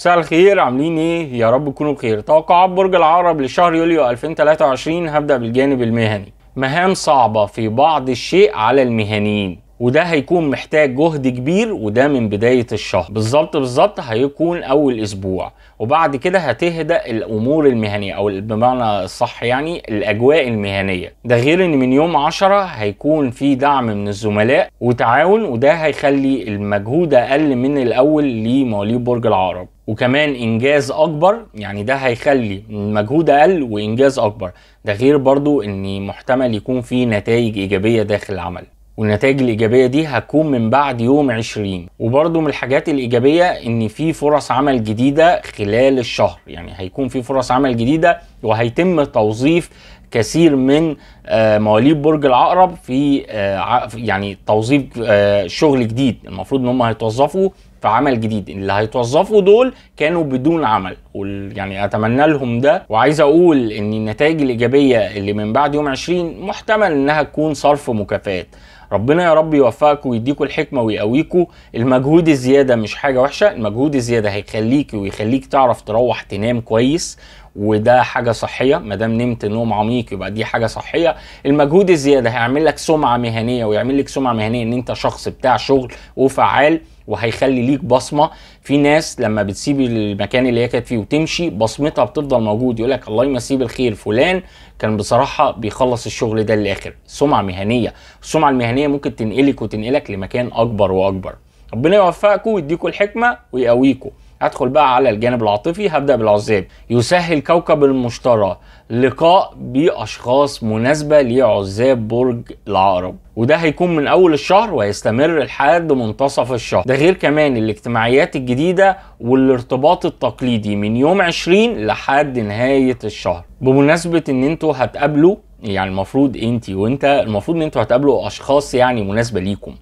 مساء الخير عاملين ايه يا رب تكونوا بخير توقعات برج العقرب لشهر يوليو 2023 هبدا بالجانب المهني مهام صعبه في بعض الشيء على المهنيين وده هيكون محتاج جهد كبير وده من بدايه الشهر بالظبط بالظبط هيكون اول اسبوع وبعد كده هتهدأ الامور المهنية او بمعنى الصح يعني الاجواء المهنيه ده غير ان من يوم 10 هيكون في دعم من الزملاء وتعاون وده هيخلي المجهود اقل من الاول لمواليد برج العقرب وكمان انجاز اكبر يعني ده هيخلي مجهود اقل وانجاز اكبر ده غير برضو ان محتمل يكون في نتائج ايجابيه داخل العمل والنتائج الايجابيه دي هتكون من بعد يوم 20 وبرده من الحاجات الايجابيه ان في فرص عمل جديده خلال الشهر يعني هيكون في فرص عمل جديده وهيتم توظيف كثير من آه، مواليد برج العقرب في آه، يعني توظيف آه، شغل جديد المفروض ان هم هيتوظفوا في عمل جديد اللي هيتوظفوا دول كانوا بدون عمل ويعني اتمنى لهم ده وعايز اقول ان النتائج الايجابيه اللي من بعد يوم 20 محتمل انها تكون صرف مكافآت ربنا يا رب يوفقك ويديكوا الحكمه ويقويكوا المجهود الزياده مش حاجه وحشه المجهود الزياده هيخليك ويخليك تعرف تروح تنام كويس وده حاجه صحيه ما دام نمت نوم عميق يبقى دي حاجه صحيه المجهود الزياده هيعمل لك سمعه مهنيه ويعمل لك سمعه مهنيه ان انت شخص بتاع شغل وفعال وهيخلي ليك بصمه في ناس لما بتسيب المكان اللي هي كانت فيه وتمشي بصمتها بتفضل موجود يقول لك الله يمسيه بالخير فلان كان بصراحه بيخلص الشغل ده للاخر سمعه مهنيه السمعه المهنيه ممكن تنقلك وتنقلك لمكان اكبر واكبر ربنا يوفقكم ويديكم الحكمه ويقويكم ادخل بقى على الجانب العاطفي هبدا بالعزاب يسهل كوكب المشتري لقاء باشخاص مناسبه لعزاب برج العقرب وده هيكون من اول الشهر وهيستمر لحد منتصف الشهر ده غير كمان الاجتماعيات الجديده والارتباط التقليدي من يوم 20 لحد نهايه الشهر بمناسبه ان انتوا هتقابلوا يعني المفروض انت وانت المفروض ان انتوا هتقابلوا اشخاص يعني مناسبه ليكم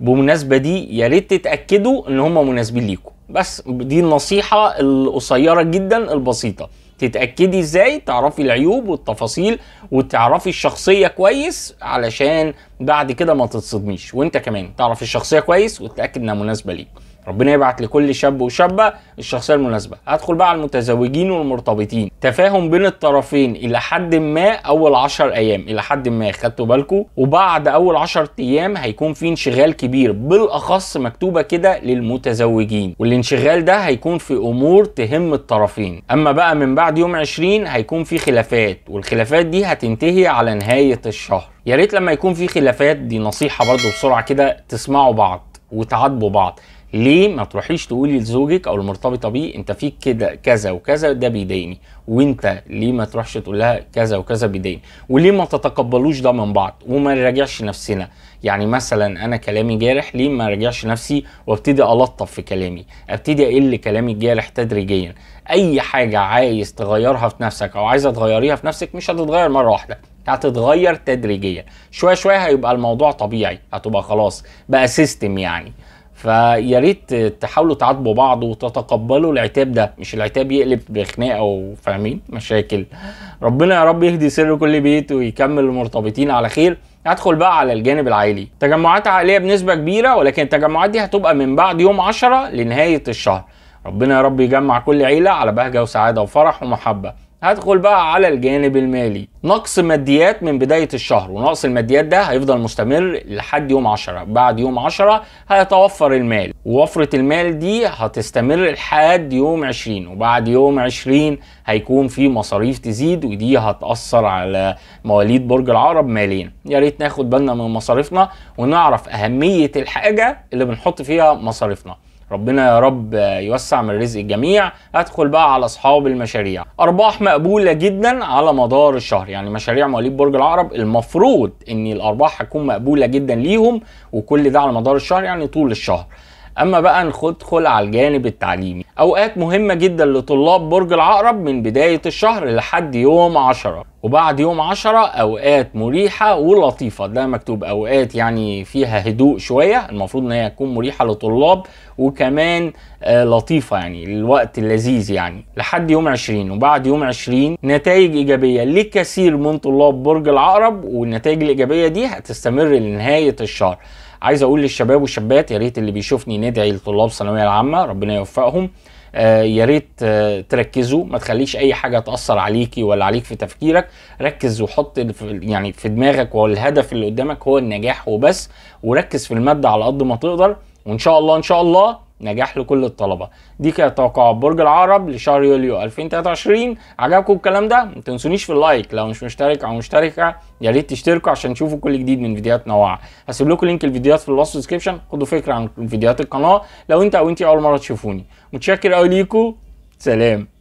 بمناسبه دي يا ريت تتاكدوا ان هم مناسبين ليكم بس دي النصيحة القصيرة جدا البسيطة تتأكدي ازاي تعرفي العيوب والتفاصيل وتعرفي الشخصية كويس علشان بعد كده ما تتصدميش وانت كمان تعرف الشخصيه كويس وتتاكد انها مناسبه ليك ربنا يبعت لكل شاب وشابه الشخصيه المناسبه هدخل بقى على المتزوجين والمرتبطين تفاهم بين الطرفين الى حد ما اول 10 ايام الى حد ما خدتوا بالكم وبعد اول 10 ايام هيكون في انشغال كبير بالاخص مكتوبه كده للمتزوجين والانشغال ده هيكون في امور تهم الطرفين اما بقى من بعد يوم 20 هيكون في خلافات والخلافات دي هتنتهي على نهايه الشهر يا ريت لما يكون في خلافات دي نصيحه برضه بسرعه كده تسمعوا بعض وتعاتبوا بعض ليه ما تروحيش تقولي لزوجك او المرتبطه بيه انت فيك كده كذا وكذا ده بيضايقني وانت ليه ما تروحش تقول لها كذا وكذا بيضايقني وليه ما تتقبلوش ده من بعض وما نراجعش نفسنا يعني مثلا انا كلامي جارح ليه ما راجعش نفسي وابتدي الطف في كلامي ابتدي اقل كلامي الجارح تدريجيا اي حاجه عايز تغيرها في نفسك او عايزه تغيريها في نفسك مش هتتغير مره واحده هتتغير تدريجيا شويه شويه هيبقى الموضوع طبيعي هتبقى خلاص بقى سيستم يعني فيا ريت تحاولوا تعاتبوا بعض وتتقبلوا العتاب ده مش العتاب يقلب بخناقه وفاهمين مشاكل ربنا يا رب يهدي سر كل بيت ويكمل المرتبطين على خير ادخل بقى على الجانب العائلي تجمعات عائليه بنسبه كبيره ولكن التجمعات دي هتبقى من بعد يوم 10 لنهايه الشهر ربنا يا رب يجمع كل عيله على بهجه وسعاده وفرح ومحبه هدخل بقى على الجانب المالي نقص ماديات من بداية الشهر ونقص الماديات ده هيفضل مستمر لحد يوم 10 بعد يوم 10 هيتوفر المال ووفرة المال دي هتستمر لحد يوم 20 وبعد يوم 20 هيكون في مصاريف تزيد ودي هتأثر على مواليد برج العقرب ماليا يا ريت ناخد بالنا من مصاريفنا ونعرف أهمية الحاجة اللي بنحط فيها مصاريفنا ربنا يا رب يوسع من رزق الجميع ادخل بقى على اصحاب المشاريع ارباح مقبوله جدا على مدار الشهر يعني مشاريع مواليد برج العقرب المفروض ان الارباح هتكون مقبوله جدا ليهم وكل ده على مدار الشهر يعني طول الشهر اما بقى ندخل على الجانب التعليمي اوقات مهمه جدا لطلاب برج العقرب من بدايه الشهر لحد يوم 10 وبعد يوم 10 اوقات مريحه ولطيفه ده مكتوب اوقات يعني فيها هدوء شويه المفروض ان هي تكون مريحه لطلاب وكمان آه لطيفه يعني الوقت اللذيذ يعني لحد يوم 20 وبعد يوم 20 نتائج ايجابيه لكثير من طلاب برج العقرب والنتائج الايجابيه دي هتستمر لنهايه الشهر عايز اقول للشباب والشابات يا ريت اللي بيشوفني ندعي لطلاب الثانويه العامه ربنا يوفقهم آه، يا ريت آه، تركزوا ما تخليش اي حاجه تاثر عليكي ولا عليك في تفكيرك ركز وحط يعني في دماغك والهدف اللي قدامك هو النجاح وبس وركز في الماده على قد ما تقدر وان شاء الله ان شاء الله نجاح لكل الطلبه دي كانت توقعات برج العقرب لشهر يوليو 2023 عجبكم الكلام ده ما تنسونيش في اللايك لو مش مشترك او مشتركه يا ريت تشتركوا عشان تشوفوا كل جديد من فيديوهات نوعه هسيب لكم لينك الفيديوهات في الوصف ديسكريبشن خدوا فكره عن فيديوهات القناه لو انت او انت اول مره تشوفوني متشكر قوي ليكم سلام